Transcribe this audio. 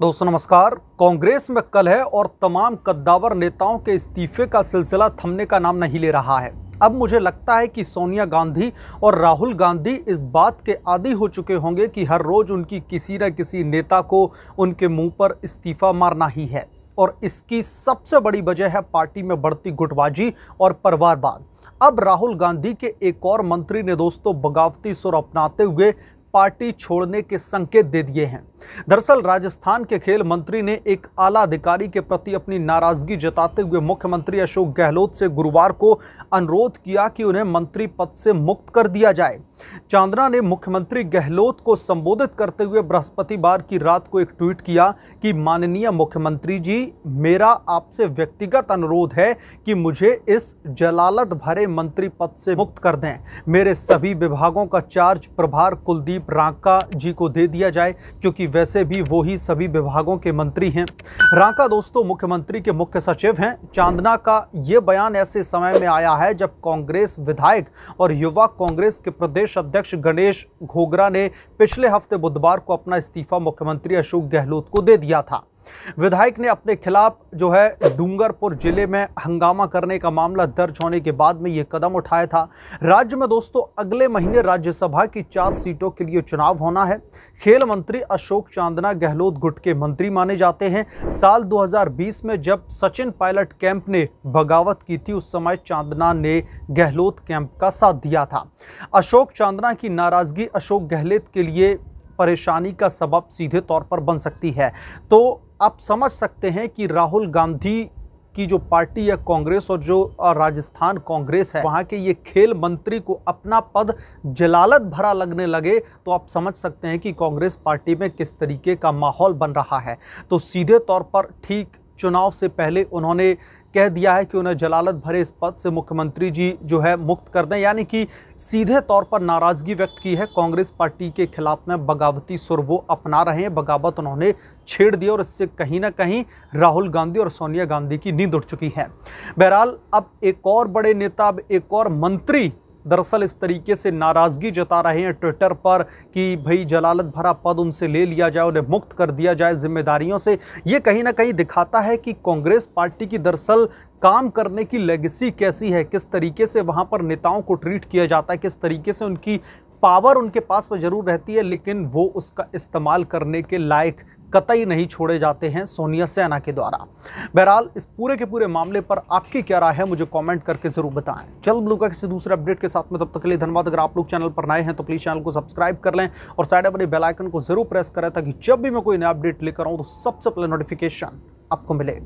दोस्तों नमस्कार कांग्रेस में कल है और तमाम कद्दावर नेताओं के इस्तीफे का सिलसिला थमने का नाम नहीं ले रहा है अब मुझे लगता है कि सोनिया गांधी और राहुल गांधी इस बात के आदि हो चुके होंगे कि हर रोज़ उनकी किसी न किसी नेता को उनके मुंह पर इस्तीफा मारना ही है और इसकी सबसे बड़ी वजह है पार्टी में बढ़ती गुटबाजी और परिवारवाद अब राहुल गांधी के एक और मंत्री ने दोस्तों बगावती सुर अपनाते हुए पार्टी छोड़ने के संकेत दे दिए हैं दरअसल राजस्थान के खेल मंत्री ने एक आला अधिकारी के प्रति अपनी नाराजगी जताते हुए मुख्यमंत्री अशोक गहलोत से गुरुवार को अनुरोध किया कि उन्हें मंत्री पद से मुक्त कर दिया जाए चांदना ने मुख्यमंत्री गहलोत को संबोधित करते हुए बृहस्पतिवार की रात को एक ट्वीट किया कि माननीय मुख्यमंत्री जी मेरा आपसे व्यक्तिगत अनुरोध है कि मुझे इस जलालत भरे मंत्री पद से मुक्त कर दें मेरे सभी विभागों का चार्ज प्रभार कुलदीप रांका जी को दे दिया जाए क्योंकि वैसे भी वो ही सभी विभागों के मंत्री हैं रांका दोस्तों मुख्यमंत्री के मुख्य सचिव हैं चांदना का ये बयान ऐसे समय में आया है जब कांग्रेस विधायक और युवा कांग्रेस के प्रदेश प्रदेश अध्यक्ष गणेश घोगरा ने पिछले हफ्ते बुधवार को अपना इस्तीफा मुख्यमंत्री अशोक गहलोत को दे दिया था विधायक ने अपने खिलाफ जो है डूंगरपुर जिले में हंगामा करने का मामला दर्ज होने के बाद में ये कदम उठाया था राज्य में दोस्तों अगले महीने राज्यसभा की चार सीटों के लिए चुनाव होना है खेल मंत्री अशोक चांदना गहलोत गुट के मंत्री माने जाते हैं साल 2020 में जब सचिन पायलट कैंप ने बगावत की थी उस समय चांदना ने गहलोत कैंप का साथ दिया था अशोक चांदना की नाराजगी अशोक गहलोत के लिए परेशानी का सबब सीधे तौर पर बन सकती है तो आप समझ सकते हैं कि राहुल गांधी की जो पार्टी या कांग्रेस और जो राजस्थान कांग्रेस है वहाँ के ये खेल मंत्री को अपना पद जलालत भरा लगने लगे तो आप समझ सकते हैं कि कांग्रेस पार्टी में किस तरीके का माहौल बन रहा है तो सीधे तौर पर ठीक चुनाव से पहले उन्होंने कह दिया है कि उन्हें जलालत भरे इस पद से मुख्यमंत्री जी जो है मुक्त कर दें यानी कि सीधे तौर पर नाराज़गी व्यक्त की है कांग्रेस पार्टी के खिलाफ में बगावती सुर वो अपना रहे हैं बगावत उन्होंने छेड़ दिया और इससे कहीं ना कहीं राहुल गांधी और सोनिया गांधी की नींद उठ चुकी है बहरहाल अब एक और बड़े नेता अब एक और मंत्री दरअसल इस तरीके से नाराज़गी जता रहे हैं ट्विटर पर कि भाई जलालत भरा पद उनसे ले लिया जाए उन्हें मुक्त कर दिया जाए जिम्मेदारियों से ये कहीं ना कहीं दिखाता है कि कांग्रेस पार्टी की दरअसल काम करने की लेगेसी कैसी है किस तरीके से वहाँ पर नेताओं को ट्रीट किया जाता है किस तरीके से उनकी पावर उनके पास में ज़रूर रहती है लेकिन वो उसका इस्तेमाल करने के लायक कतई नहीं छोड़े जाते हैं सोनिया सेना के द्वारा बहरहाल इस पूरे के पूरे मामले पर आपकी क्या राय है मुझे कमेंट करके ज़रूर बताएं जल्द मिलूंगा किसी दूसरे अपडेट के साथ में तब तक के लिए धन्यवाद अगर आप लोग चैनल पर नए हैं तो प्लीज़ चैनल को सब्सक्राइब कर लें और साइड अपने बेलाइकन को ज़रूर प्रेस करें ताकि जब भी मैं कोई नया अपडेट लेकर आऊँ तो सबसे पहले नोटिफिकेशन आपको मिले